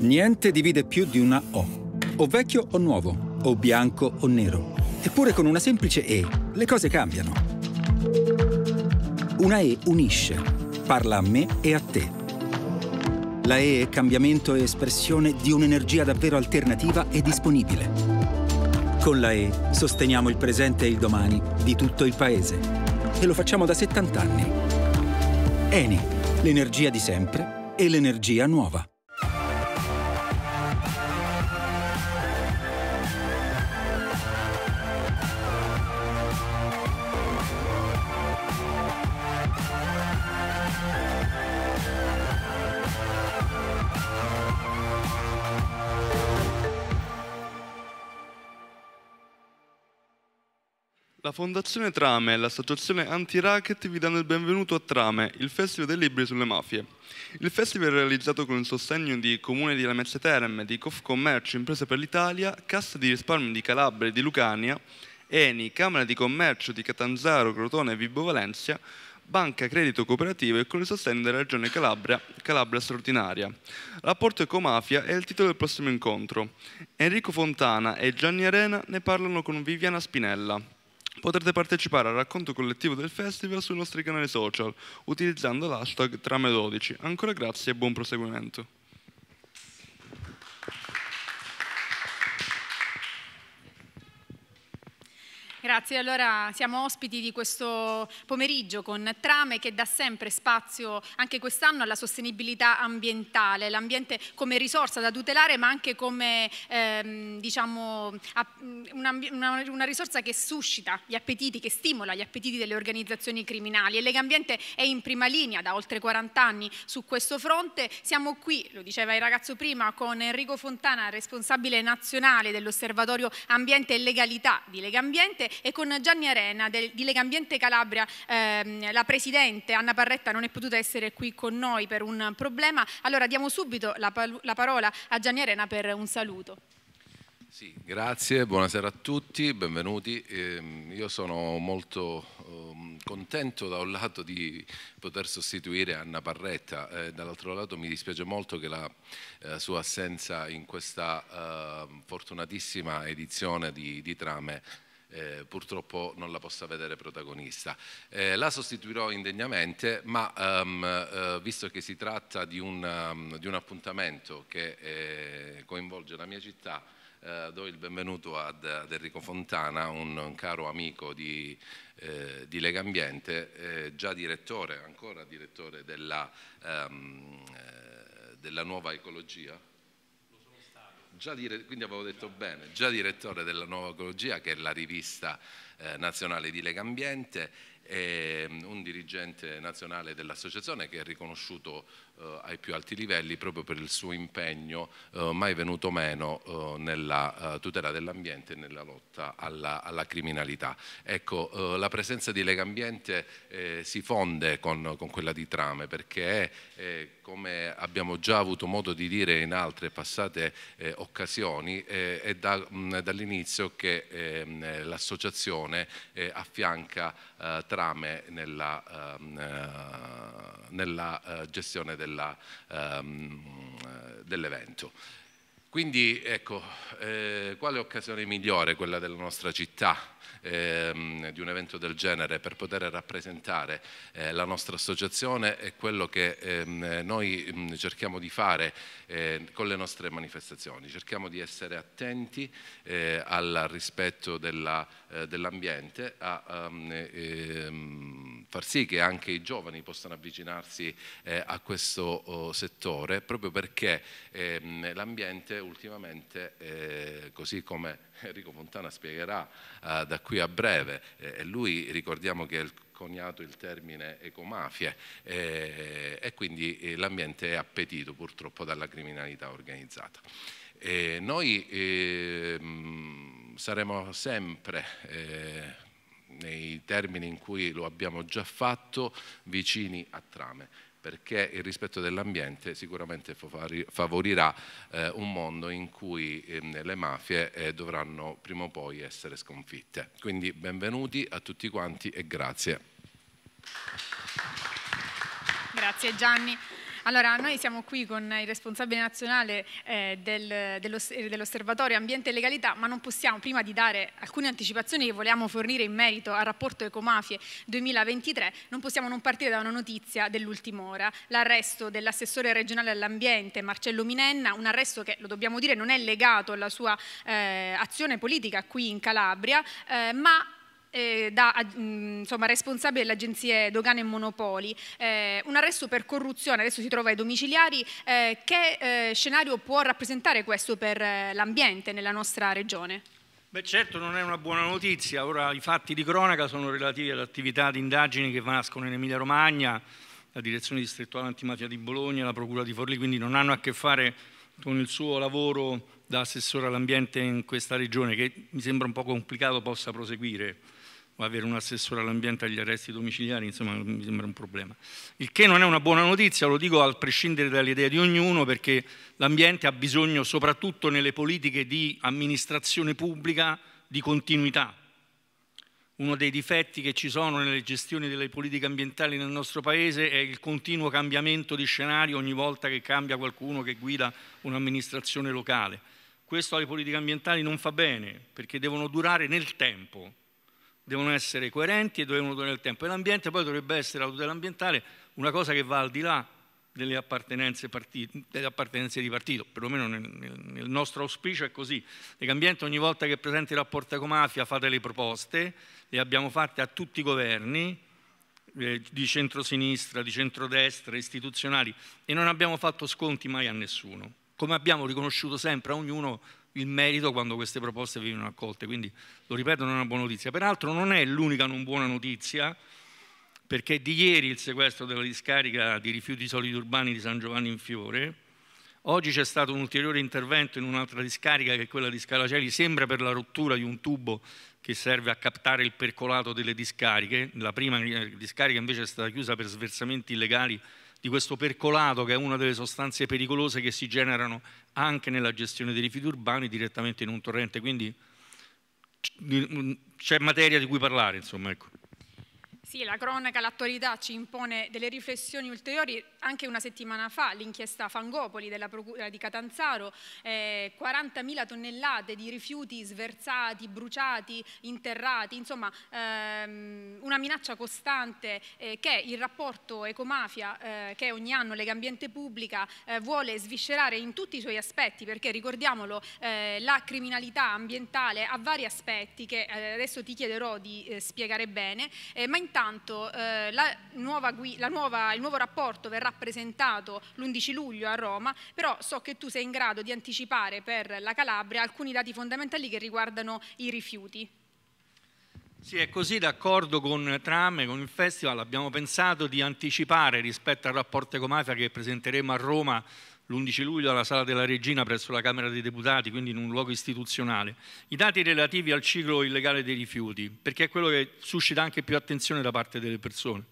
Niente divide più di una O, o vecchio o nuovo, o bianco o nero. Eppure con una semplice E le cose cambiano. Una E unisce, parla a me e a te. La E è cambiamento e espressione di un'energia davvero alternativa e disponibile. Con la E sosteniamo il presente e il domani di tutto il paese. E lo facciamo da 70 anni. Eni, l'energia di sempre e l'energia nuova. La Fondazione Trame e l'associazione Anti-Racket vi danno il benvenuto a Trame, il Festival dei Libri sulle Mafie. Il festival è realizzato con il sostegno di Comune di Lamezia Terme, di Confcommercio Imprese per l'Italia, Cassa di risparmio di Calabria e di Lucania, Eni, Camera di Commercio di Catanzaro, Crotone e Vibo Valencia, Banca Credito Cooperativo e con il sostegno della Regione Calabria, Calabria Straordinaria. Rapporto Ecomafia è il titolo del prossimo incontro. Enrico Fontana e Gianni Arena ne parlano con Viviana Spinella. Potrete partecipare al racconto collettivo del festival sui nostri canali social utilizzando l'hashtag Trame12. Ancora grazie e buon proseguimento. Grazie, allora siamo ospiti di questo pomeriggio con Trame che dà sempre spazio anche quest'anno alla sostenibilità ambientale, l'ambiente come risorsa da tutelare ma anche come ehm, diciamo, una, una, una, risorsa che suscita gli appetiti, che stimola gli appetiti delle organizzazioni criminali e Lega è in prima linea da oltre 40 anni su questo fronte. Siamo qui, lo diceva il ragazzo prima, con Enrico Fontana, responsabile nazionale dell'Osservatorio Ambiente e Legalità di Legambiente e con Gianni Arena del, di Legambiente Calabria, ehm, la Presidente Anna Parretta non è potuta essere qui con noi per un problema, allora diamo subito la, la parola a Gianni Arena per un saluto. Sì, grazie, buonasera a tutti, benvenuti. Eh, io sono molto eh, contento da un lato di poter sostituire Anna Parretta, eh, dall'altro lato mi dispiace molto che la eh, sua assenza in questa uhm, fortunatissima edizione di, di Trame eh, purtroppo non la possa vedere protagonista. Eh, la sostituirò indegnamente, ma um, eh, visto che si tratta di un, um, di un appuntamento che eh, coinvolge la mia città, eh, do il benvenuto ad, ad Enrico Fontana, un, un, caro amico di, eh, di Lega Ambiente, eh, già direttore, ancora direttore della, um, della nuova ecologia, già dire, quindi avevo detto bene, già direttore della Nuova Ecologia, che è la rivista eh, nazionale di Lega Ambiente, e ehm, un dirigente nazionale dell'associazione che è riconosciuto eh, ai più alti livelli proprio per il suo impegno eh, mai venuto meno eh, nella tutela dell'ambiente e nella lotta alla, alla criminalità. Ecco, la presenza di Legambiente si fonde con, con, quella di Trame perché è, come abbiamo già avuto modo di dire in altre passate occasioni, è da, dall'inizio che ehm, l'associazione affianca Trame nella, ehm, nella gestione del Ehm, eh, dell'evento. Ehm, dell'evento. Quindi ecco, eh, quale occasione migliore quella della nostra città, ehm, di un evento del genere, per poter rappresentare eh, la nostra associazione e quello che ehm, noi mh, mm, cerchiamo di fare eh, con le nostre manifestazioni. Cerchiamo di essere attenti eh, al rispetto eh, dell'ambiente, dell a ehm, ehm, far sì che anche i giovani possano avvicinarsi eh, a questo oh, settore, proprio perché ehm, l'ambiente ultimamente, eh, così come Enrico Fontana spiegherà eh, da qui a breve, eh, e lui ricordiamo che è il coniato il termine ecomafie eh, e quindi eh, l'ambiente è appetito purtroppo dalla criminalità organizzata. E noi eh, saremo sempre, eh, nei termini in cui lo abbiamo già fatto, vicini a trame perché il rispetto dell'ambiente sicuramente favorirà eh, un mondo in cui eh, le mafie eh, dovranno prima o poi essere sconfitte. Quindi benvenuti a tutti quanti e grazie. Grazie Gianni. Allora, noi siamo qui con il responsabile nazionale eh, del, dell'Osservatorio Ambiente e Legalità, ma non possiamo, prima di dare alcune anticipazioni che vogliamo fornire in merito al rapporto Ecomafie 2023, non possiamo non partire da una notizia dell'ultima ora, l'arresto dell'assessore regionale all'ambiente Marcello Minenna, un arresto che, lo dobbiamo dire, non è legato alla sua eh, azione politica qui in Calabria, eh, ma eh, da mm, insomma, responsabile delle agenzie dogane e monopoli, eh, un arresto per corruzione, adesso si trova ai domiciliari, eh, che eh, scenario può rappresentare questo per eh, l'ambiente nella nostra regione? Beh, certo non è una buona notizia, ora i fatti di cronaca sono relativi all'attività di indagini che nascono in Emilia Romagna, la direzione distrettuale antimafia di Bologna, la procura di Forlì, quindi non hanno a che fare con il suo lavoro da assessore all'ambiente in questa regione che mi sembra un po' complicato possa proseguire o avere un assessore all'ambiente agli arresti domiciliari, insomma mi sembra un problema. Il che non è una buona notizia, lo dico al prescindere dall'idea di ognuno, perché l'ambiente ha bisogno, soprattutto nelle politiche di amministrazione pubblica, di continuità. Uno dei difetti che ci sono nelle gestioni delle politiche ambientali nel nostro Paese è il continuo cambiamento di scenario ogni volta che cambia qualcuno che guida un'amministrazione locale. Questo alle politiche ambientali non fa bene, perché devono durare nel tempo devono essere coerenti e devono tenere il tempo. E l'ambiente poi dovrebbe essere la tutela ambientale una cosa che va al di là delle appartenenze, partiti, delle appartenenze di partito, perlomeno nel, nel, nostro auspicio è così. L'ambiente ogni volta che presenti rapporti con mafia fate le proposte, le abbiamo fatte a tutti i governi, eh, di centrosinistra, di centrodestra, istituzionali, e non abbiamo fatto sconti mai a nessuno, come abbiamo riconosciuto sempre a ognuno il merito quando queste proposte vengono accolte. Quindi, lo ripeto, non è una buona notizia. Peraltro non è l'unica non buona notizia, perché di ieri il sequestro della discarica di rifiuti solidi urbani di San Giovanni in Fiore, oggi c'è stato un ulteriore intervento in un'altra discarica che è quella di Scalaceli, sembra per la rottura di un tubo che serve a captare il percolato delle discariche, la prima eh, discarica invece è stata chiusa per sversamenti illegali di questo percolato che è una delle sostanze pericolose che si generano anche nella gestione dei rifiuti urbani direttamente in un torrente, quindi c'è materia di cui parlare, insomma, ecco. Sì, la cronaca, l'attualità ci impone delle riflessioni ulteriori. Anche una settimana fa l'inchiesta Fangopoli della Procura di Catanzaro, eh, 40.000 tonnellate di rifiuti sversati, bruciati, interrati, insomma ehm, una minaccia costante eh, che il rapporto Ecomafia eh, che ogni anno lega ambiente Pubblica eh, vuole sviscerare in tutti i suoi aspetti, perché ricordiamolo eh, la criminalità ambientale ha vari aspetti che eh, adesso ti chiederò di spiegare bene, ma intanto intanto eh, la nuova, la nuova, il nuovo rapporto verrà presentato l'11 luglio a Roma, però so che tu sei in grado di anticipare per la Calabria alcuni dati fondamentali che riguardano i rifiuti. Sì, è così d'accordo con Tram e con il Festival, abbiamo pensato di anticipare rispetto al rapporto Ecomafia che presenteremo a Roma l'11 luglio alla Sala della Regina presso la Camera dei Deputati, quindi in un luogo istituzionale, i dati relativi al ciclo illegale dei rifiuti, perché è quello che suscita anche più attenzione da parte delle persone.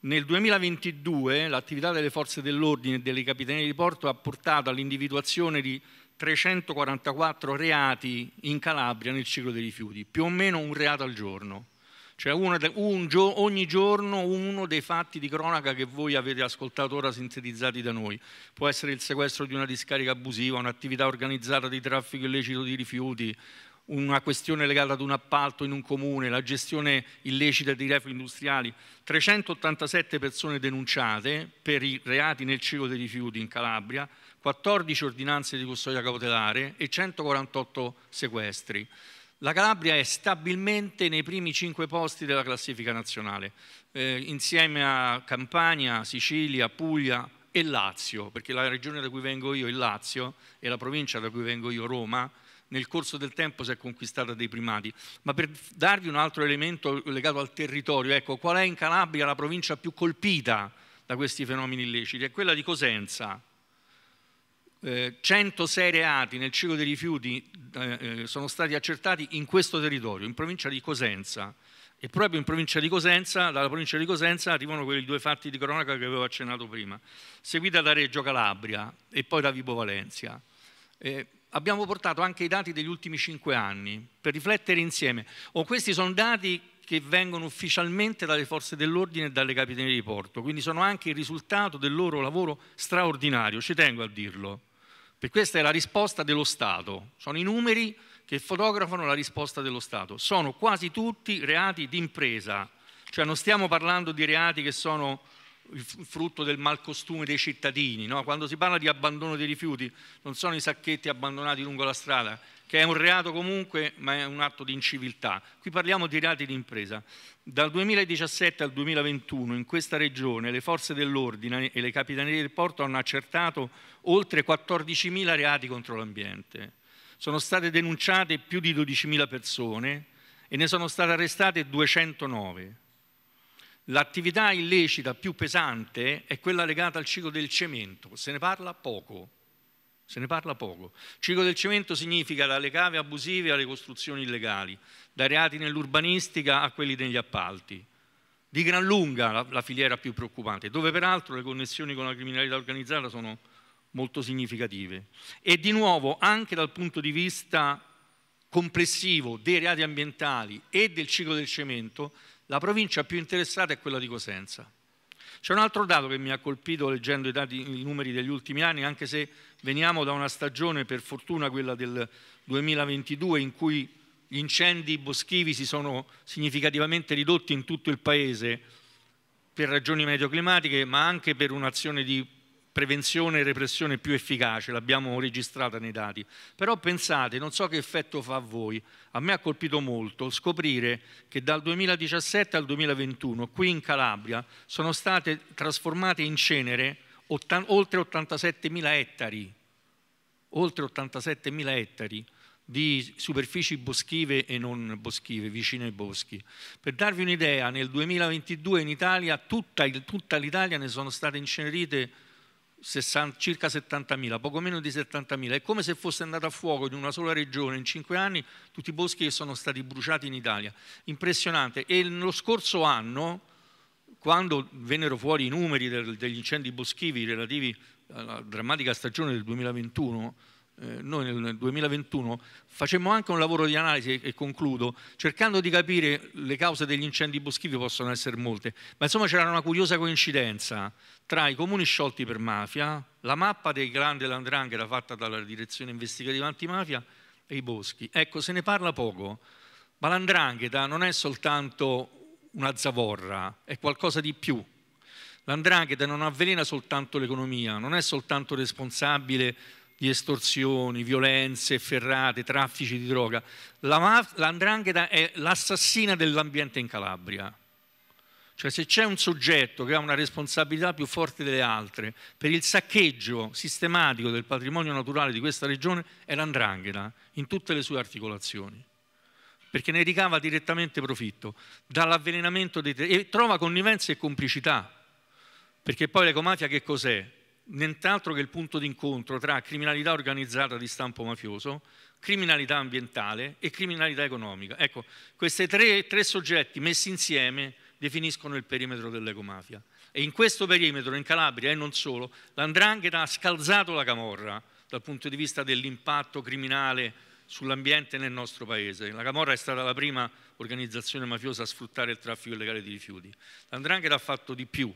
Nel 2022 l'attività delle forze dell'ordine e delle capitanie di porto ha portato all'individuazione di 344 reati in Calabria nel ciclo dei rifiuti, più o meno un reato al giorno. Cioè de, un, ogni giorno uno dei fatti di cronaca che voi avete ascoltato ora sintetizzati da noi. Può essere il sequestro di una discarica abusiva, un'attività organizzata di traffico illecito di rifiuti, una questione legata ad un appalto in un comune, la gestione illecita di reflui industriali, 387 persone denunciate per i reati nel ciclo dei rifiuti in Calabria, 14 ordinanze di custodia cautelare e 148 sequestri. La Calabria è stabilmente nei primi cinque posti della classifica nazionale, eh, insieme a Campania, Sicilia, Puglia e Lazio, perché la regione da cui vengo io, il Lazio, e la provincia da cui vengo io, Roma, nel corso del tempo si è conquistata dei primati. Ma per darvi un altro elemento legato al territorio, ecco, qual è in Calabria la provincia più colpita da questi fenomeni illeciti? È quella di Cosenza, eh, 106 reati nel ciclo dei rifiuti eh, eh, sono stati accertati in questo territorio, in provincia di Cosenza. E proprio in provincia di Cosenza, dalla provincia di Cosenza arrivano quei due fatti di cronaca che avevo accennato prima, seguita da Reggio Calabria e poi da Vibo Valencia. Eh, abbiamo portato anche i dati degli ultimi cinque anni per riflettere insieme. O oh, questi sono dati che vengono ufficialmente dalle forze dell'ordine e dalle capitanerie di porto, quindi sono anche il risultato del loro lavoro straordinario, ci tengo a dirlo. E questa è la risposta dello Stato. Sono i numeri che fotografano la risposta dello Stato. Sono quasi tutti reati d'impresa, cioè non stiamo parlando di reati che sono frutto del malcostume dei cittadini. No? Quando si parla di abbandono dei rifiuti, non sono i sacchetti abbandonati lungo la strada, che è un reato comunque, ma è un atto di inciviltà. Qui parliamo di reati di impresa. Dal 2017 al 2021 in questa regione le forze dell'ordine e le capitanerie del porto hanno accertato oltre 14.000 reati contro l'ambiente. Sono state denunciate più di 12.000 persone e ne sono state arrestate 209. L'attività illecita più pesante è quella legata al ciclo del cemento, se ne parla poco. Se ne parla poco. ciclo del cemento significa dalle cave abusive alle costruzioni illegali, dai reati nell'urbanistica a quelli negli appalti. Di gran lunga la, la filiera più preoccupante, dove peraltro le connessioni con la criminalità organizzata sono molto significative. E di nuovo anche dal punto di vista complessivo dei reati ambientali e del ciclo del cemento la provincia più interessata è quella di Cosenza. C'è un altro dato che mi ha colpito leggendo i, dati, i numeri degli ultimi anni, anche se veniamo da una stagione, per fortuna quella del 2022, in cui gli incendi boschivi si sono significativamente ridotti in tutto il Paese per ragioni meteoclimatiche, ma anche per un'azione di prevenzione e repressione più efficace, l'abbiamo registrata nei dati. Però pensate, non so che effetto fa a voi, a me ha colpito molto scoprire che dal 2017 al 2021 qui in Calabria sono state trasformate in cenere oltre 87.000 ettari, oltre 87.000 ettari di superfici boschive e non boschive, vicine ai boschi. Per darvi un'idea, nel 2022 in Italia, tutta, tutta l'Italia ne sono state incenerite 60, circa 70.000, poco meno di 70.000. È come se fosse andato a fuoco in una sola regione in cinque anni tutti i boschi che sono stati bruciati in Italia. Impressionante. E lo scorso anno, quando vennero fuori i numeri degli incendi boschivi relativi alla drammatica stagione del 2021, eh, noi nel 2021 facemmo anche un lavoro di analisi e concludo, cercando di capire le cause degli incendi boschivi possono essere molte, ma insomma c'era una curiosa coincidenza tra i comuni sciolti per mafia, la mappa dei clan dell'andrangheta fatta dalla direzione investigativa antimafia e i boschi. Ecco, se ne parla poco, ma l'andrangheta non è soltanto una zavorra, è qualcosa di più. L'andrangheta non avvelena soltanto l'economia, non è soltanto responsabile di estorsioni, violenze ferrate, traffici di droga. La, l'andrangheta è l'assassina dell'ambiente in Calabria. Cioè se c'è un soggetto che ha una responsabilità più forte delle altre per il saccheggio sistematico del patrimonio naturale di questa regione è l'andrangheta in tutte le sue articolazioni perché ne ricava direttamente profitto dall'avvelenamento dei terreni e trova connivenze e complicità perché poi l'ecomafia che cos'è? nient'altro che il punto d'incontro tra criminalità organizzata di stampo mafioso, criminalità ambientale e criminalità economica. Ecco, questi tre, tre soggetti messi insieme definiscono il perimetro dell'ecomafia. E in questo perimetro, in Calabria e non solo, l'andrangheta ha scalzato la camorra dal punto di vista dell'impatto criminale sull'ambiente nel nostro paese. La Camorra è stata la prima organizzazione mafiosa a sfruttare il traffico illegale di rifiuti. L'Andrangheta ha fatto di più,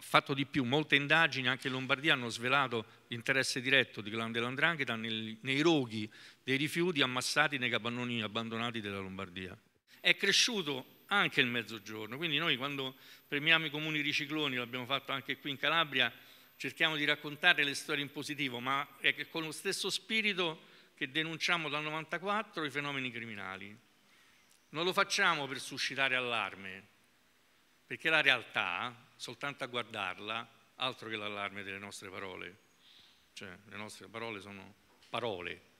fatto di più, molte indagini anche in Lombardia hanno svelato l'interesse diretto di clan dell'Andrangheta nei, roghi dei rifiuti ammassati nei capannoni abbandonati della Lombardia. È cresciuto anche il mezzogiorno. Quindi noi quando premiamo i comuni ricicloni, l'abbiamo fatto anche qui in Calabria, cerchiamo di raccontare le storie in positivo, ma è con lo stesso spirito che denunciamo dal 94 i fenomeni criminali. Non lo facciamo per suscitare allarme, perché la realtà, soltanto a guardarla, altro che l'allarme delle nostre parole, cioè le nostre parole sono parole,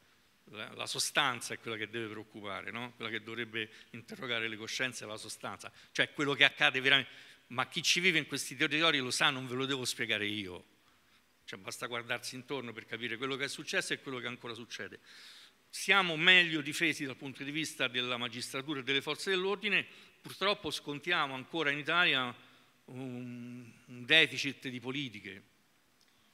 la sostanza è quella che deve preoccupare, no? quella che dovrebbe interrogare le coscienze è la sostanza, cioè quello che accade veramente. Ma chi ci vive in questi territori lo sa, non ve lo devo spiegare io. Cioè, basta guardarsi intorno per capire quello che è successo e quello che ancora succede. Siamo meglio difesi dal punto di vista della magistratura e delle forze dell'ordine Purtroppo scontiamo ancora in Italia un, deficit di politiche.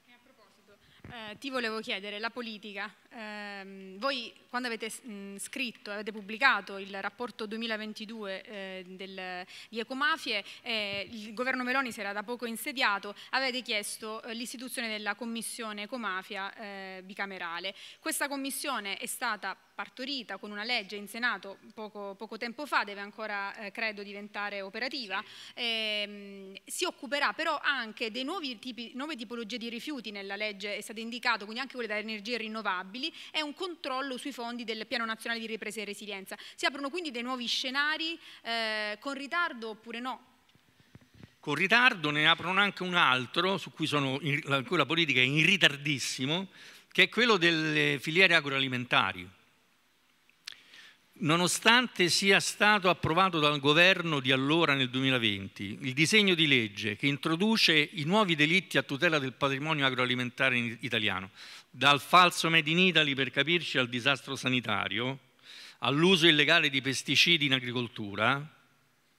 E a proposito, eh, ti volevo chiedere, la politica ehm, voi quando avete mh, scritto, avete pubblicato il rapporto 2022 eh, del, di Ecomafie, eh, il governo Meloni si era da poco insediato, avete chiesto eh, l'istituzione della commissione Ecomafia eh, bicamerale. Questa commissione è stata partorita con una legge in Senato poco, poco tempo fa, deve ancora eh, credo diventare operativa, ehm, si occuperà però anche dei nuovi tipi, nuove tipologie di rifiuti nella legge, è stato indicato, quindi anche quelle da energie rinnovabili, rinnovabili e un controllo sui fondi del Piano Nazionale di Ripresa e Resilienza. Si aprono quindi dei nuovi scenari eh, con ritardo oppure no? Con ritardo ne aprono anche un altro su cui, in, la, cui la politica è in ritardissimo, che è quello delle filiere agroalimentari. Nonostante sia stato approvato dal governo di allora nel 2020 il disegno di legge che introduce i nuovi delitti a tutela del patrimonio agroalimentare italiano, dal falso Made in Italy per capirci al disastro sanitario, all'uso illegale di pesticidi in agricoltura,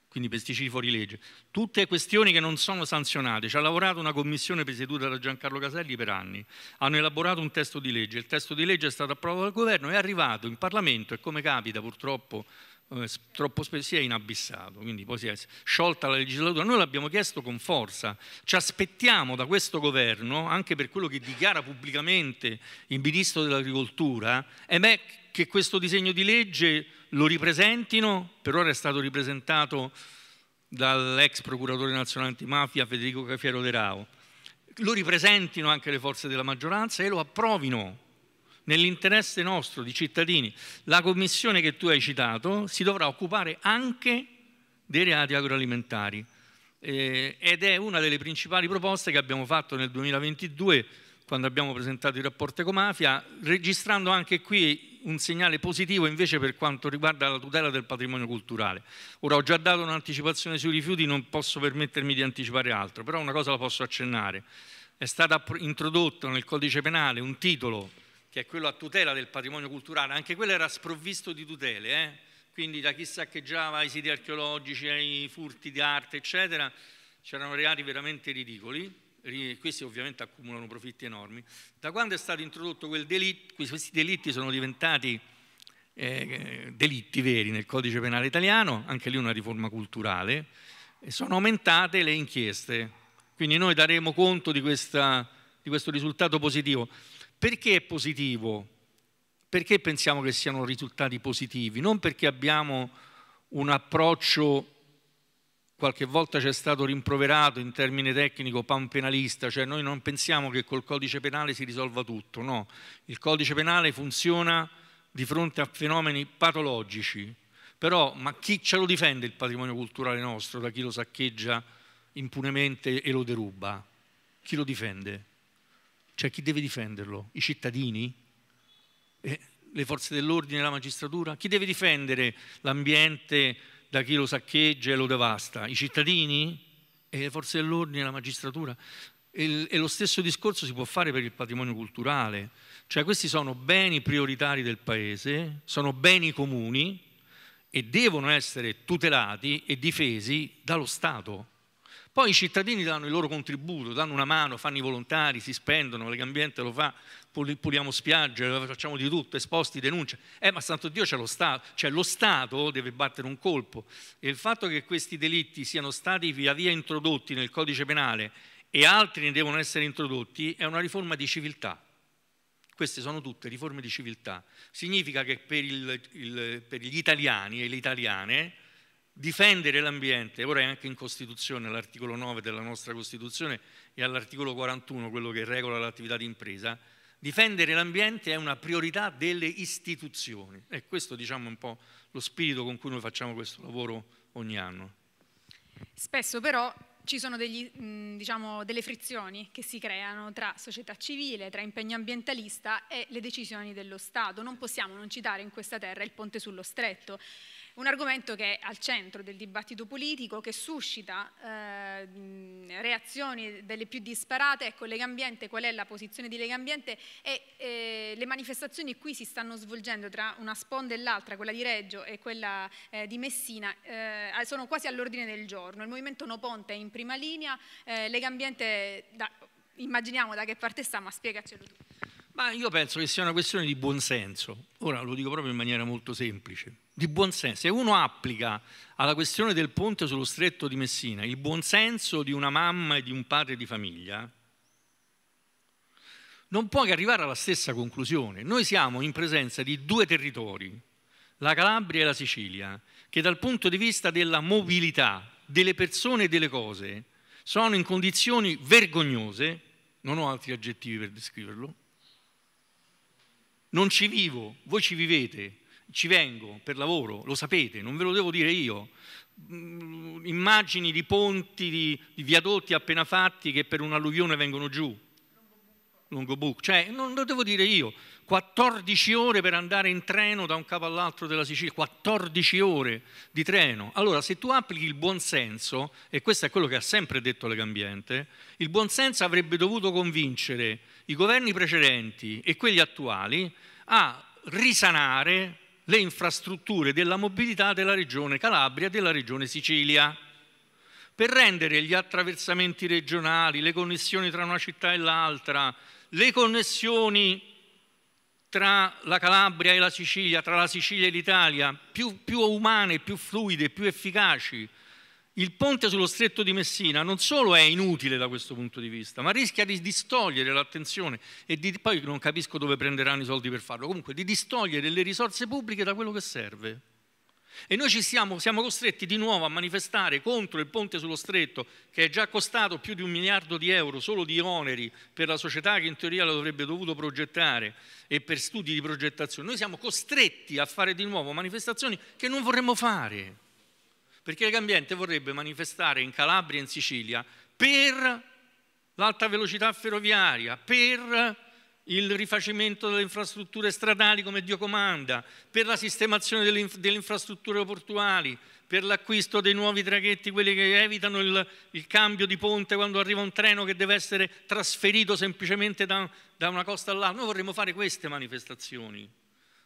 quindi pesticidi fuori legge, tutte questioni che non sono sanzionate. Ci ha lavorato una commissione presieduta da Giancarlo Caselli per anni, hanno elaborato un testo di legge, il testo di legge è stato approvato dal governo, è arrivato in Parlamento e come capita purtroppo eh, troppo spesso si è inabissato, quindi poi si è sciolta la legislatura. Noi l'abbiamo chiesto con forza, ci aspettiamo da questo governo, anche per quello che dichiara pubblicamente il ministro dell'agricoltura, eh, che questo disegno di legge lo ripresentino, per ora è stato ripresentato dall'ex procuratore nazionale antimafia Federico Cafiero De Rao, lo ripresentino anche le forze della maggioranza e lo approvino nell'interesse nostro di cittadini, la commissione che tu hai citato si dovrà occupare anche dei reati agroalimentari eh, ed è una delle principali proposte che abbiamo fatto nel 2022 quando abbiamo presentato il rapporto Ecomafia, registrando anche qui un segnale positivo invece per quanto riguarda la tutela del patrimonio culturale. Ora ho già dato un'anticipazione sui rifiuti, non posso permettermi di anticipare altro, però una cosa la posso accennare. È stato introdotto nel codice penale un titolo che è quello a tutela del patrimonio culturale, anche quello era sprovvisto di tutele, eh? quindi da chi saccheggiava i siti archeologici, i furti di arte, eccetera, c'erano reati veramente ridicoli, questi ovviamente accumulano profitti enormi. Da quando è stato introdotto quel delitto, questi delitti sono diventati eh, delitti veri nel codice penale italiano, anche lì una riforma culturale, e sono aumentate le inchieste. Quindi noi daremo conto di, questa, di questo risultato positivo. Perché è positivo? Perché pensiamo che siano risultati positivi? Non perché abbiamo un approccio qualche volta c'è stato rimproverato in termine tecnico panpenalista, cioè noi non pensiamo che col codice penale si risolva tutto, no. Il codice penale funziona di fronte a fenomeni patologici, però ma chi ce lo difende il patrimonio culturale nostro da chi lo saccheggia impunemente e lo deruba? Chi lo difende? Cioè chi deve difenderlo? I cittadini? Eh, le forze dell'ordine, la magistratura? Chi deve difendere l'ambiente da chi lo saccheggia e lo devasta? I cittadini? E le forze dell'ordine, la magistratura? E, e lo stesso discorso si può fare per il patrimonio culturale. Cioè questi sono beni prioritari del Paese, sono beni comuni e devono essere tutelati e difesi dallo Stato poi i cittadini danno il loro contributo, danno una mano, fanno i volontari, si spendono, l'ambiente lo fa, puliamo spiagge, facciamo di tutto, esposti, denunce. Eh, ma santo Dio c'è lo Stato, cioè lo Stato deve battere un colpo. E il fatto che questi delitti siano stati via via introdotti nel codice penale e altri ne devono essere introdotti è una riforma di civiltà. Queste sono tutte riforme di civiltà. Significa che per, il, il, per gli italiani e le italiane difendere l'ambiente, ora è anche in Costituzione, all'articolo 9 della nostra Costituzione e all'articolo 41, quello che regola l'attività di impresa, difendere l'ambiente è una priorità delle istituzioni e questo diciamo un po' lo spirito con cui noi facciamo questo lavoro ogni anno. Spesso però ci sono degli, diciamo, delle frizioni che si creano tra società civile, tra impegno ambientalista e le decisioni dello Stato. Non possiamo non citare in questa terra il ponte sullo stretto un argomento che è al centro del dibattito politico, che suscita eh, reazioni delle più disparate. Ecco, Legambiente, qual è la posizione di Legambiente E eh, le manifestazioni qui si stanno svolgendo tra una sponda e l'altra, quella di Reggio e quella eh, di Messina, eh, sono quasi all'ordine del giorno. Il movimento No Ponte è in prima linea, eh, Lega Ambiente, da, immaginiamo da che parte sta, ma spiegacelo tu. Ma io penso che sia una questione di buonsenso, ora lo dico proprio in maniera molto semplice, di buonsenso. Se uno applica alla questione del ponte sullo stretto di Messina il buonsenso di una mamma e di un padre di famiglia, non può che arrivare alla stessa conclusione. Noi siamo in presenza di due territori, la Calabria e la Sicilia, che dal punto di vista della mobilità delle persone e delle cose sono in condizioni vergognose, non ho altri aggettivi per descriverlo, non ci vivo, voi ci vivete, ci vengo per lavoro, lo sapete, non ve lo devo dire io. Mm, immagini di ponti, di, di viadotti appena fatti che per un'alluvione vengono giù. Longobuc, cioè non lo devo dire io, 14 ore per andare in treno da un capo all'altro della Sicilia, 14 ore di treno. Allora, se tu applichi il buonsenso, e questo è quello che ha sempre detto Legambiente, il buonsenso avrebbe dovuto convincere i governi precedenti e quelli attuali a risanare le infrastrutture della mobilità della regione Calabria e della regione Sicilia per rendere gli attraversamenti regionali, le connessioni tra una città e l'altra, le connessioni tra la Calabria e la Sicilia, tra la Sicilia e l'Italia, più, più umane, più fluide, più efficaci, il ponte sullo stretto di Messina non solo è inutile da questo punto di vista, ma rischia di distogliere l'attenzione e di, poi non capisco dove prenderanno i soldi per farlo, comunque di distogliere le risorse pubbliche da quello che serve. E noi ci siamo, siamo costretti di nuovo a manifestare contro il ponte sullo stretto che è già costato più di un miliardo di euro solo di oneri per la società che in teoria lo avrebbe dovuto progettare e per studi di progettazione. Noi siamo costretti a fare di nuovo manifestazioni che non vorremmo fare perché Legambiente vorrebbe manifestare in Calabria e in Sicilia per l'alta velocità ferroviaria, per il rifacimento delle infrastrutture stradali come Dio comanda, per la sistemazione delle, inf delle infrastrutture portuali, per l'acquisto dei nuovi traghetti, quelli che evitano il, il, cambio di ponte quando arriva un treno che deve essere trasferito semplicemente da, da una costa all'altra. Noi vorremmo fare queste manifestazioni.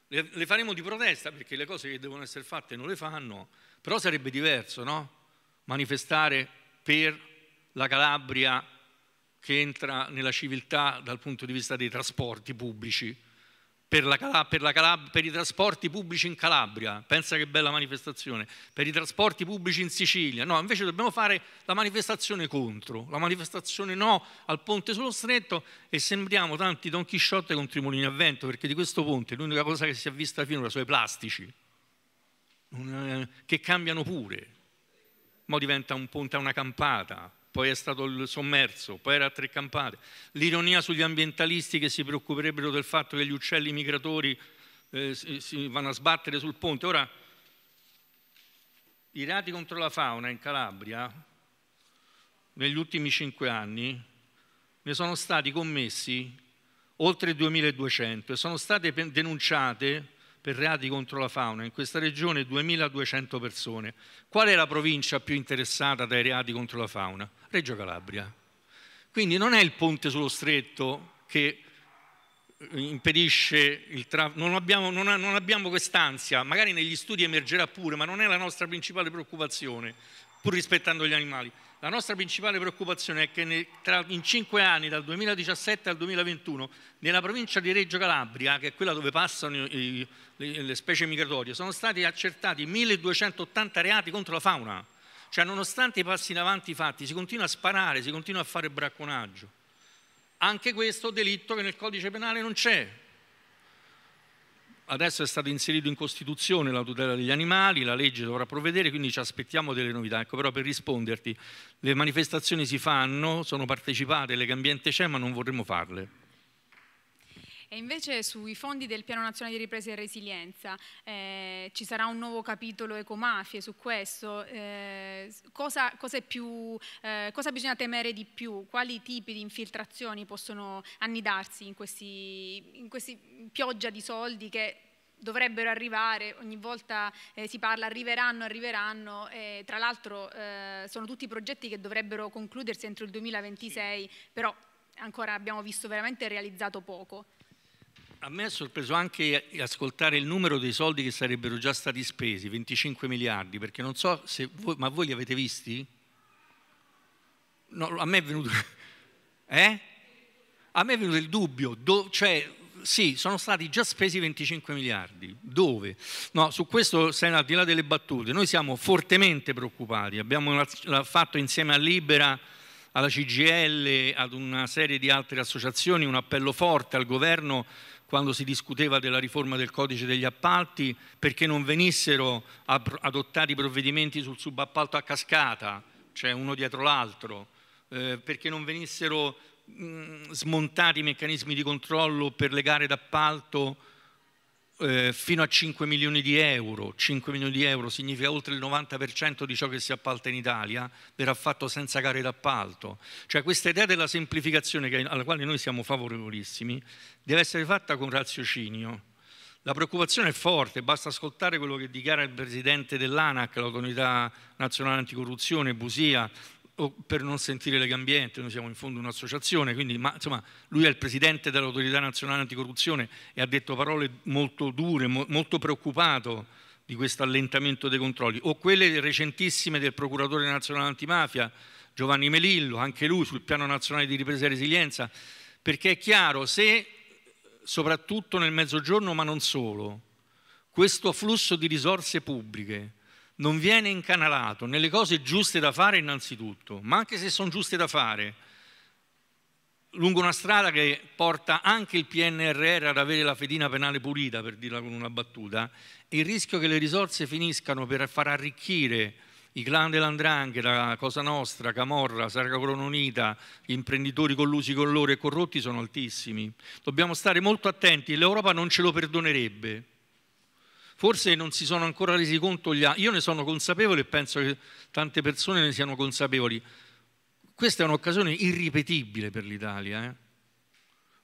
Le, le faremo di protesta perché le cose che devono essere fatte non le fanno però sarebbe diverso, no? Manifestare per la Calabria che entra nella civiltà dal punto di vista dei trasporti pubblici, per, per, per, i trasporti pubblici in Calabria, pensa che bella manifestazione, per i trasporti pubblici in Sicilia, no, invece dobbiamo fare la manifestazione contro, la manifestazione no al ponte sullo stretto e sembriamo tanti Don Chisciotte con i a vento, perché di questo ponte l'unica cosa che si è vista finora sono i plastici, una, eh, che cambiano pure. Ma diventa un ponte a una campata, poi è stato il sommerso, poi era a tre campate. L'ironia sugli ambientalisti che si preoccuperebbero del fatto che gli uccelli migratori eh, si, si vanno a sbattere sul ponte. Ora, i reati contro la fauna in Calabria negli ultimi cinque anni ne sono stati commessi oltre 2200 e sono state denunciate per reati contro la fauna, in questa regione 2200 persone. Qual è la provincia più interessata dai reati contro la fauna? Reggio Calabria. Quindi non è il ponte sullo stretto che eh, impedisce il traffico, non abbiamo, non, non abbiamo quest'ansia, magari negli studi emergerà pure, ma non è la nostra principale preoccupazione, pur rispettando gli animali. La nostra principale preoccupazione è che ne, tra, in cinque anni, dal 2017 al 2021, nella provincia di Reggio Calabria, che è quella dove passano i, le, le specie migratorie, sono stati accertati 1280 reati contro la fauna. Cioè, nonostante i passi in avanti fatti, si continua a sparare, si continua a fare bracconaggio. Anche questo delitto che nel codice penale non c'è, adesso è stato inserito in Costituzione la tutela degli animali, la legge dovrà provvedere, quindi ci aspettiamo delle novità. Ecco, però per risponderti, le manifestazioni si fanno, sono partecipate, le l'ambiente c'è, ma non vorremmo farle. E invece sui fondi del Piano Nazionale di Ripresa e Resilienza eh, ci sarà un nuovo capitolo ecomafie su questo. Eh, cosa, cosa, più, eh, cosa, bisogna temere di più? Quali tipi di infiltrazioni possono annidarsi in questi, in questi pioggia di soldi che dovrebbero arrivare, ogni volta eh, si parla arriveranno, arriveranno, eh, tra l'altro eh, sono tutti progetti che dovrebbero concludersi entro il 2026, sì. però ancora abbiamo visto veramente realizzato poco. A me ha sorpreso anche ascoltare il numero dei soldi che sarebbero già stati spesi, 25 miliardi, perché non so se voi, ma voi li avete visti? No, a me è venuto... Eh? A me è venuto il dubbio, do, cioè sì, sono stati già spesi 25 miliardi. Dove? No, su questo, al di là delle battute, noi siamo fortemente preoccupati. Abbiamo fatto insieme a Libera, alla CGL, ad una serie di altre associazioni, un appello forte al governo quando si discuteva della riforma del codice degli appalti perché non venissero adottati provvedimenti sul subappalto a cascata, cioè uno dietro l'altro, eh, perché non venissero mm, smontati i meccanismi di controllo per le gare d'appalto eh, fino a 5 milioni di euro, 5 milioni di euro significa oltre il 90% di ciò che si appalta in Italia, verrà fatto senza gare d'appalto. Cioè questa idea della semplificazione alla quale noi siamo favorevolissimi deve essere fatta con raziocinio. La preoccupazione è forte, basta ascoltare quello che dichiara il presidente dell'ANAC, l'autorità nazionale anticorruzione, Busia, o per non sentire Legambiente, noi siamo in fondo un'associazione, quindi, ma insomma lui è il presidente dell'autorità nazionale anticorruzione e ha detto parole molto dure, mo, molto preoccupato di questo allentamento dei controlli, o quelle recentissime del procuratore nazionale antimafia Giovanni Melillo, anche lui sul piano nazionale di ripresa e resilienza, perché è chiaro se soprattutto nel mezzogiorno, ma non solo, questo flusso di risorse pubbliche non viene incanalato nelle cose giuste da fare innanzitutto, ma anche se sono giuste da fare, lungo una strada che porta anche il PNRR ad avere la fedina penale pulita, per dirla con una battuta, il rischio che le risorse finiscano per far arricchire i clan dell'Andrangheta, Cosa Nostra, Camorra, Saraca Corononita, gli imprenditori collusi con loro e corrotti sono altissimi. Dobbiamo stare molto attenti, l'Europa non ce lo perdonerebbe. Forse non si sono ancora resi conto, gli, io ne sono consapevole e penso che tante persone ne siano consapevoli. Questa è un'occasione irripetibile per l'Italia. Eh?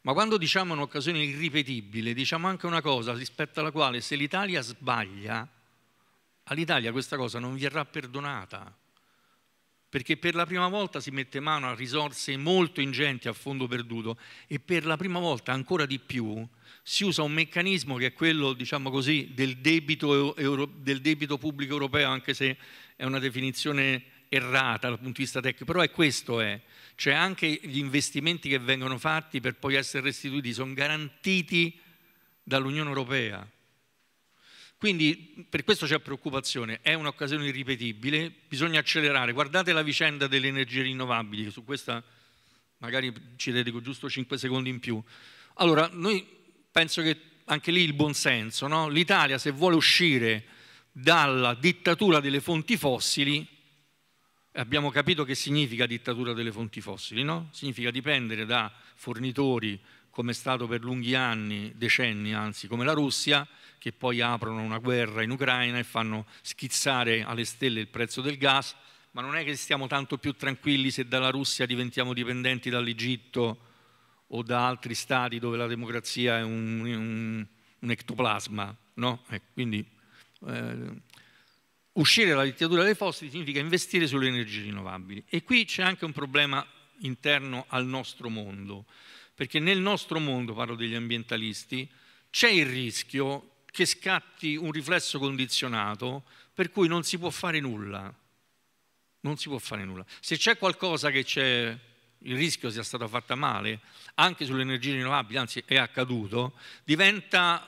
Ma quando diciamo un'occasione irripetibile, diciamo anche una cosa rispetto alla quale se l'Italia sbaglia, all'Italia questa cosa non verrà perdonata perché per la prima volta si mette mano a risorse molto ingenti a fondo perduto e per la prima volta ancora di più si usa un meccanismo che è quello, diciamo così, del debito, euro, del debito pubblico europeo, anche se è una definizione errata dal punto di vista tecnico, però è questo è, cioè anche gli investimenti che vengono fatti per poi essere restituiti sono garantiti dall'Unione Europea. Quindi per questo c'è preoccupazione, è un'occasione irripetibile, bisogna accelerare. Guardate la vicenda delle energie rinnovabili, su questa magari ci dedico giusto 5 secondi in più. Allora, noi penso che anche lì il buonsenso, no? l'Italia se vuole uscire dalla dittatura delle fonti fossili, abbiamo capito che significa dittatura delle fonti fossili, no? significa dipendere da fornitori come è stato per lunghi anni, decenni anzi, come la Russia, che poi aprono una guerra in Ucraina e fanno schizzare alle stelle il prezzo del gas, ma non è che stiamo tanto più tranquilli se dalla Russia diventiamo dipendenti dall'Egitto o da altri stati dove la democrazia è un, un, un ectoplasma, no? eh, quindi eh, uscire dalla dittatura dei fossili significa investire sulle energie rinnovabili. E qui c'è anche un problema interno al nostro mondo, perché nel nostro mondo, parlo degli ambientalisti, c'è il rischio che scatti un riflesso condizionato per cui non si può fare nulla. Non si può fare nulla. Se c'è qualcosa che c'è il rischio sia stata fatta male, anche sulle energie rinnovabili, anzi è accaduto, diventa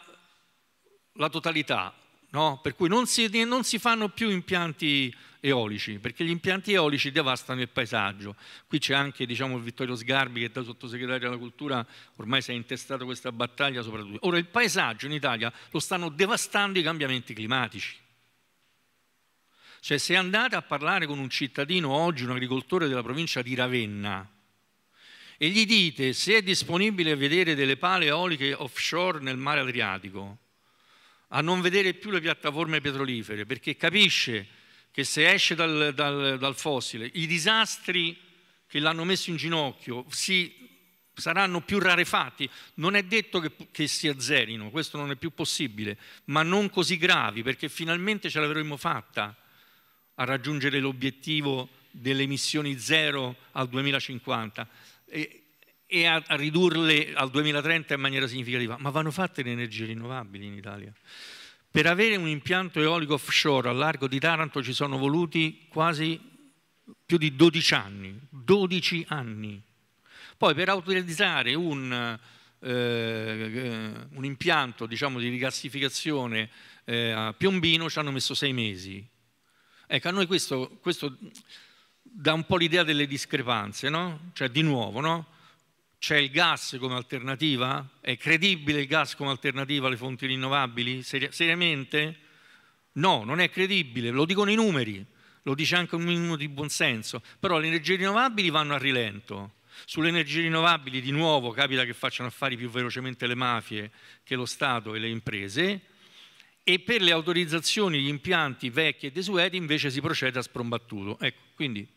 la totalità, no? per cui non si, non si fanno più impianti eolici, perché gli impianti eolici devastano il paesaggio. Qui c'è anche diciamo, Vittorio Sgarbi che da sottosegretario della cultura ormai si è intestato questa battaglia soprattutto. Ora il paesaggio in Italia lo stanno devastando i cambiamenti climatici. Cioè se andate a parlare con un cittadino oggi, un agricoltore della provincia di Ravenna, e gli dite se è disponibile vedere delle pale eoliche offshore nel mare Adriatico, a non vedere più le piattaforme petrolifere, perché capisce che se esce dal, dal, dal fossile i disastri che l'hanno messo in ginocchio si, saranno più rarefatti. Non è detto che, che, si azzerino, questo non è più possibile, ma non così gravi, perché finalmente ce l'avremmo fatta a raggiungere l'obiettivo delle emissioni zero al 2050. E, e a, a ridurle al 2030 in maniera significativa, ma vanno fatte le energie rinnovabili in Italia. Per avere un impianto eolico offshore a largo di Taranto ci sono voluti quasi più di 12 anni, 12 anni. Poi per autorizzare un, eh, eh, un impianto diciamo, di rigassificazione eh, a Piombino ci hanno messo sei mesi. Ecco, a noi questo, questo dà un po' l'idea delle discrepanze, no? Cioè, di nuovo, no? C'è il gas come alternativa? È credibile il gas come alternativa alle fonti rinnovabili? Seri seriamente? No, non è credibile, lo dicono i numeri, lo dice anche un minimo di buonsenso, però le energie rinnovabili vanno a rilento. Sulle energie rinnovabili di nuovo capita che facciano affari più velocemente le mafie che lo Stato e le imprese e per le autorizzazioni di impianti vecchi e desueti invece si procede a sprombattuto. Ecco, quindi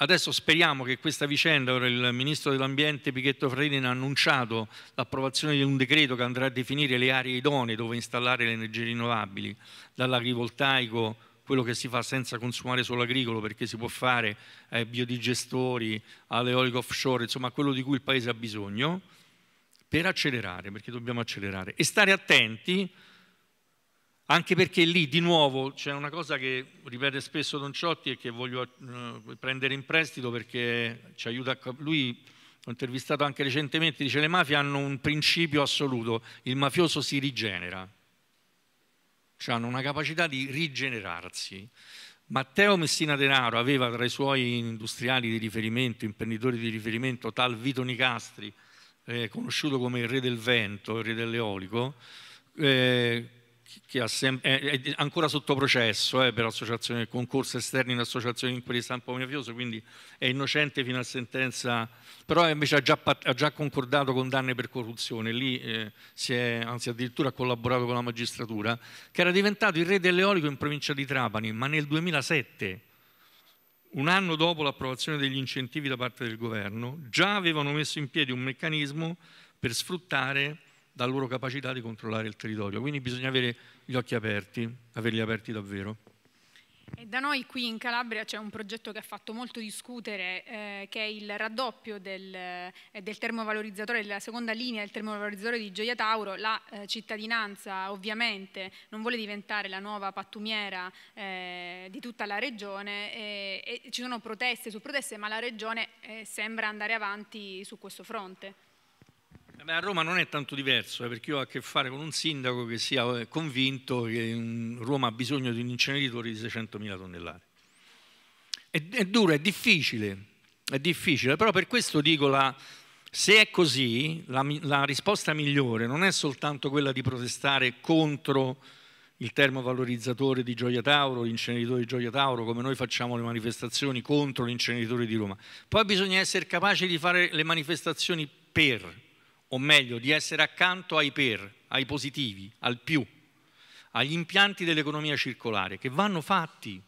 Adesso speriamo che questa vicenda, ora il Ministro dell'Ambiente Pichetto Fredin ha annunciato l'approvazione di un decreto che andrà a definire le aree idonee dove installare le energie rinnovabili, dall'agrivoltaico, quello che si fa senza consumare solo agricolo perché si può fare ai eh, biodigestori, all'eolico offshore, insomma quello di cui il Paese ha bisogno, per accelerare, perché dobbiamo accelerare e stare attenti anche perché lì di nuovo c'è una cosa che ripete spesso Don Ciotti e che voglio eh, prendere in prestito perché ci aiuta Lui, ho intervistato anche recentemente, dice le mafie hanno un principio assoluto, il mafioso si rigenera, cioè hanno una capacità di rigenerarsi. Matteo Messina Denaro aveva tra i suoi industriali di riferimento, imprenditori di riferimento, tal Vito Nicastri, eh, conosciuto come il re del vento, il re dell'eolico, eh, che è eh, eh, ancora sotto processo eh, per associazione, concorso esterno in associazione in quelli di stampo mafioso, quindi è innocente fino a sentenza, però invece ha già, ha già concordato condanne per corruzione, lì eh, si è, anzi addirittura ha collaborato con la magistratura, che era diventato il re dell'eolico in provincia di Trapani, ma nel 2007, un anno dopo l'approvazione degli incentivi da parte del governo, già avevano messo in piedi un meccanismo per sfruttare dalla loro capacità di controllare il territorio. Quindi bisogna avere gli occhi aperti, averli aperti davvero. E da noi qui in Calabria c'è un progetto che ha fatto molto discutere, eh, che è il raddoppio del, eh, del, termovalorizzatore, della seconda linea del termovalorizzatore di Gioia Tauro. La eh, cittadinanza ovviamente non vuole diventare la nuova pattumiera eh, di tutta la regione e, e ci sono proteste su proteste, ma la regione eh, sembra andare avanti su questo fronte a Roma non è tanto diverso, eh, perché io ho a che fare con un sindaco che sia eh, convinto che Roma ha bisogno di un inceneritore di 600.000 tonnellate. È, è, duro, è difficile, è difficile, però per questo dico la, se è così, la, la risposta migliore non è soltanto quella di protestare contro il termovalorizzatore di Gioia Tauro, l'inceneritore di Gioia Tauro, come noi facciamo le manifestazioni contro l'inceneritore di Roma. Poi bisogna essere capaci di fare le manifestazioni per, o meglio di essere accanto ai per, ai positivi, al più, agli impianti dell'economia circolare, che vanno fatti.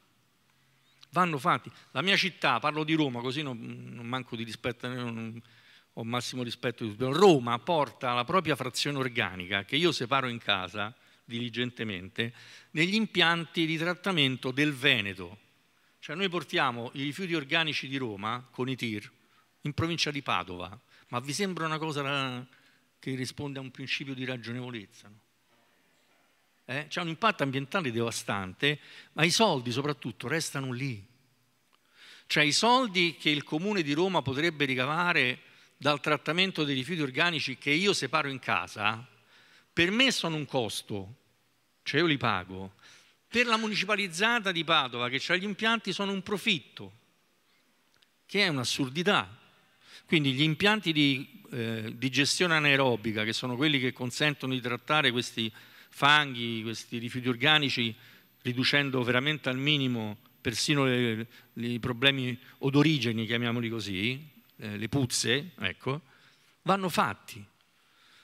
Vanno fatti. La mia città, parlo di Roma, così non, non manco di rispetto, non, ho massimo rispetto di tutto. Roma porta la propria frazione organica, che io separo in casa diligentemente, negli impianti di trattamento del Veneto. Cioè noi portiamo i rifiuti organici di Roma, con i TIR, in provincia di Padova, ma vi sembra una cosa che risponde a un principio di ragionevolezza? No? Eh? C'è un impatto ambientale devastante, ma i soldi soprattutto restano lì. Cioè i soldi che il comune di Roma potrebbe ricavare dal trattamento dei rifiuti organici che io separo in casa, per me sono un costo, cioè io li pago. Per la municipalizzata di Padova che ha gli impianti sono un profitto, che è un'assurdità. Quindi gli impianti di eh, digestione anaerobica, che sono quelli che consentono di trattare questi fanghi, questi rifiuti organici, riducendo veramente al minimo persino i problemi odorigeni, chiamiamoli così, eh, le puzze, ecco, vanno fatti.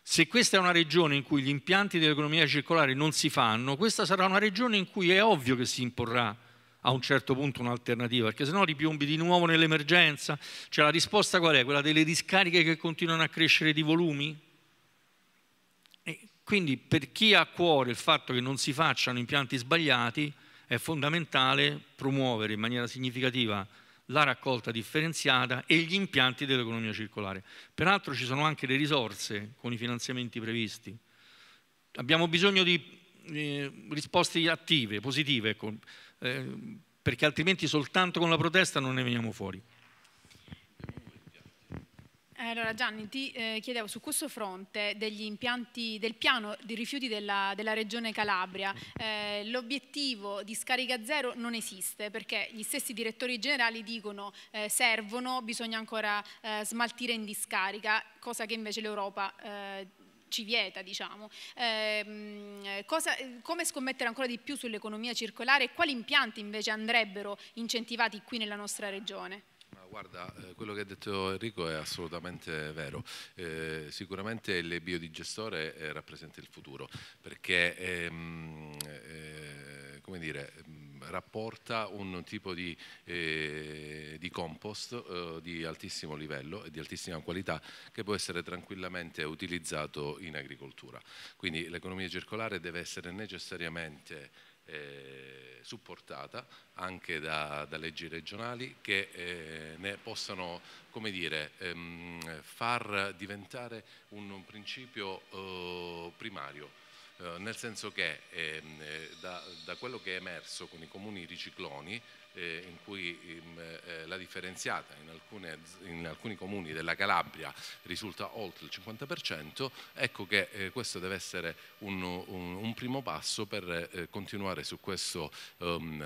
Se questa è una regione in cui gli impianti dell'economia circolare non si fanno, questa sarà una regione in cui è ovvio che si imporrà a un certo punto un'alternativa, perché se no ripiombi di nuovo nell'emergenza. Cioè la risposta qual è? Quella delle discariche che continuano a crescere di volumi? E quindi per chi ha a cuore il fatto che non si facciano impianti sbagliati, è fondamentale promuovere in maniera significativa la raccolta differenziata e gli impianti dell'economia circolare. Peraltro ci sono anche le risorse con i finanziamenti previsti. Abbiamo bisogno di eh, risposte attive, positive. Ecco. Eh, perché altrimenti soltanto con la protesta non ne veniamo fuori. Allora Gianni, ti eh, chiedevo su questo fronte degli impianti del piano di rifiuti della, della regione Calabria, eh, l'obiettivo di scarica zero non esiste perché gli stessi direttori generali dicono eh, servono, bisogna ancora eh, smaltire in discarica, cosa che invece l'Europa eh, ci vieta, diciamo. Eh, cosa, come scommettere ancora di più sull'economia circolare e quali impianti invece andrebbero incentivati qui nella nostra regione? Guarda, eh, quello che ha detto Enrico è assolutamente vero. Eh, sicuramente il biodigestore eh, rappresenta il futuro perché ehm, eh, come dire, rapporta un tipo di, eh, di compost eh, di altissimo livello e di altissima qualità che può essere tranquillamente utilizzato in agricoltura. Quindi l'economia circolare deve essere necessariamente eh, supportata anche da, da, leggi regionali che eh, ne possano come dire, ehm, far diventare un, un principio eh, primario eh, nel senso che ehm, eh, da, da quello che è emerso con i comuni ricicloni eh, in cui ehm, eh, la differenziata in, alcune, in, alcuni comuni della Calabria risulta oltre il 50%, ecco che eh, questo deve essere un, un, un primo passo per eh, continuare su, questo, um,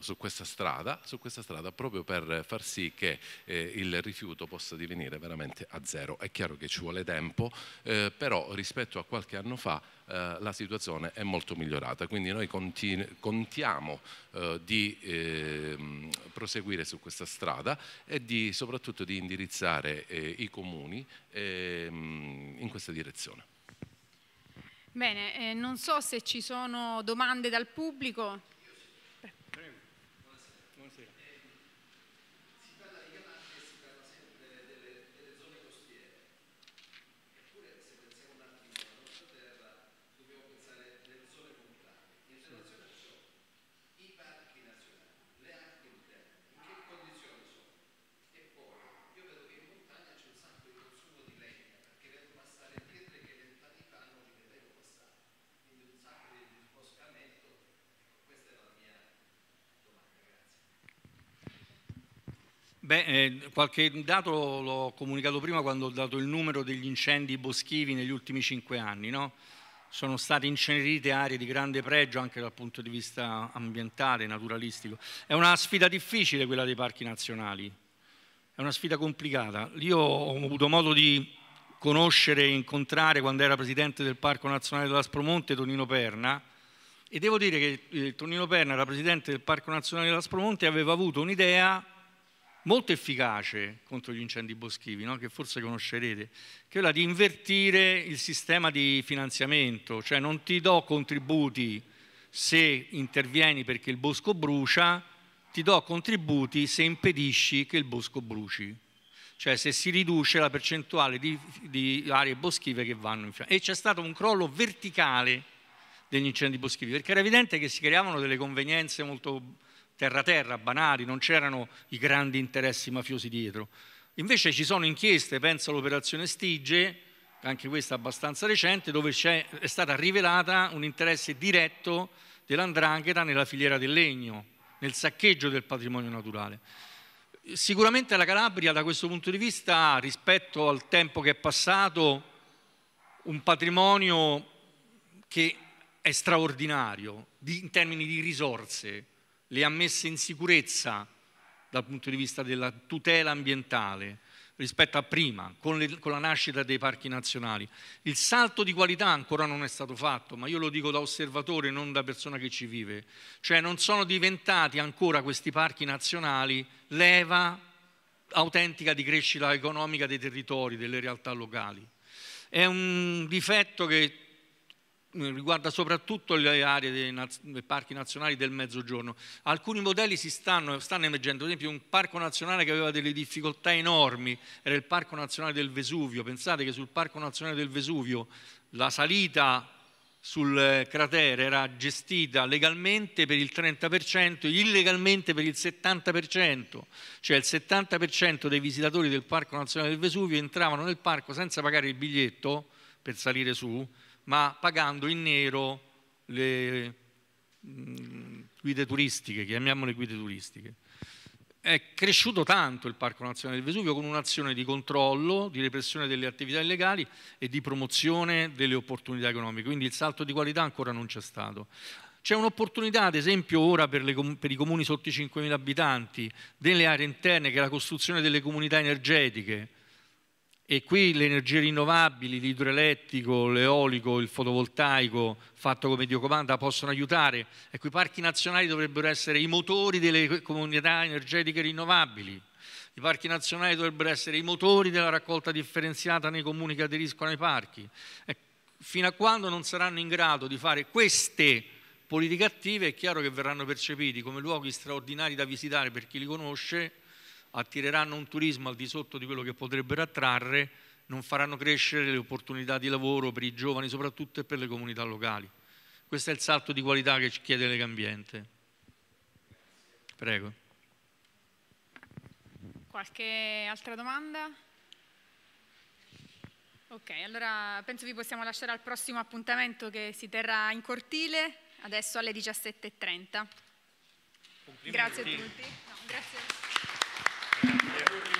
su, questa strada, su, questa strada, proprio per far sì che eh, il rifiuto possa divenire veramente a zero. È chiaro che ci vuole tempo, però rispetto a qualche anno fa la situazione è molto migliorata, quindi noi contiamo eh, di eh, proseguire su questa strada e di, soprattutto di indirizzare eh, i comuni eh, in questa direzione. Bene, eh, non so se ci sono domande dal pubblico. Beh, eh, qualche dato l'ho comunicato prima quando ho dato il numero degli incendi boschivi negli ultimi cinque anni. No? Sono state incenerite aree di grande pregio anche dal punto di vista ambientale, naturalistico. È una sfida difficile quella dei parchi nazionali, è una sfida complicata. Io ho avuto modo di conoscere e incontrare quando era presidente del Parco Nazionale della Spromonte Tonino Perna e devo dire che eh, Tonino Perna era presidente del Parco Nazionale della Spromonte e aveva avuto un'idea molto efficace contro gli incendi boschivi, no? che forse conoscerete, che è quella di invertire il sistema di finanziamento, cioè non ti do contributi se intervieni perché il bosco brucia, ti do contributi se impedisci che il bosco bruci, cioè se si riduce la percentuale di, di aree boschive che vanno in fiamme. E c'è stato un crollo verticale degli incendi boschivi, perché era evidente che si creavano delle convenienze molto terra-terra, banali, non c'erano i grandi interessi mafiosi dietro. Invece ci sono inchieste, penso all'operazione Stige, anche questa abbastanza recente, dove è stata rivelata un interesse diretto dell'andrangheta nella filiera del legno, nel saccheggio del patrimonio naturale. Sicuramente la Calabria da questo punto di vista ha, rispetto al tempo che è passato, un patrimonio che è straordinario in termini di risorse, le ha messe in sicurezza dal punto di vista della tutela ambientale rispetto a prima, con, le, con, la nascita dei parchi nazionali. Il salto di qualità ancora non è stato fatto, ma io lo dico da osservatore, non da persona che ci vive. Cioè non sono diventati ancora questi parchi nazionali leva autentica di crescita economica dei territori, delle realtà locali. È un difetto che riguarda soprattutto le aree dei, parchi nazionali del Mezzogiorno. Alcuni modelli si stanno, stanno, emergendo, ad esempio un parco nazionale che aveva delle difficoltà enormi, era il Parco Nazionale del Vesuvio, pensate che sul Parco Nazionale del Vesuvio la salita sul eh, cratere era gestita legalmente per il 30%, illegalmente per il 70%, cioè il 70% dei visitatori del Parco Nazionale del Vesuvio entravano nel parco senza pagare il biglietto per salire su, ma pagando in nero le mm, guide turistiche, chiamiamole guide turistiche. È cresciuto tanto il Parco Nazionale del Vesuvio con un'azione di controllo, di repressione delle attività illegali e di promozione delle opportunità economiche, quindi il salto di qualità ancora non c'è stato. C'è un'opportunità, ad esempio, ora per, le, per, i comuni sotto i 5.000 abitanti, delle aree interne, che è la costruzione delle comunità energetiche, e qui le energie rinnovabili, l'idroelettrico, l'eolico, il fotovoltaico, fatto come Dio comanda, possono aiutare. Ecco, i parchi nazionali dovrebbero essere i motori delle comunità energetiche rinnovabili. I parchi nazionali dovrebbero essere i motori della raccolta differenziata nei comuni che aderiscono ai parchi. E fino a quando non saranno in grado di fare queste politiche attive, è chiaro che verranno percepiti come luoghi straordinari da visitare per chi li conosce attireranno un turismo al di sotto di quello che potrebbero attrarre, non faranno crescere le opportunità di lavoro per i giovani soprattutto e per le comunità locali. Questo è il salto di qualità che ci chiede Legambiente. Prego. Qualche altra domanda? Ok, allora penso vi possiamo lasciare al prossimo appuntamento che si terrà in cortile, adesso alle 17.30. Grazie a tutti. No, grazie. Yeah.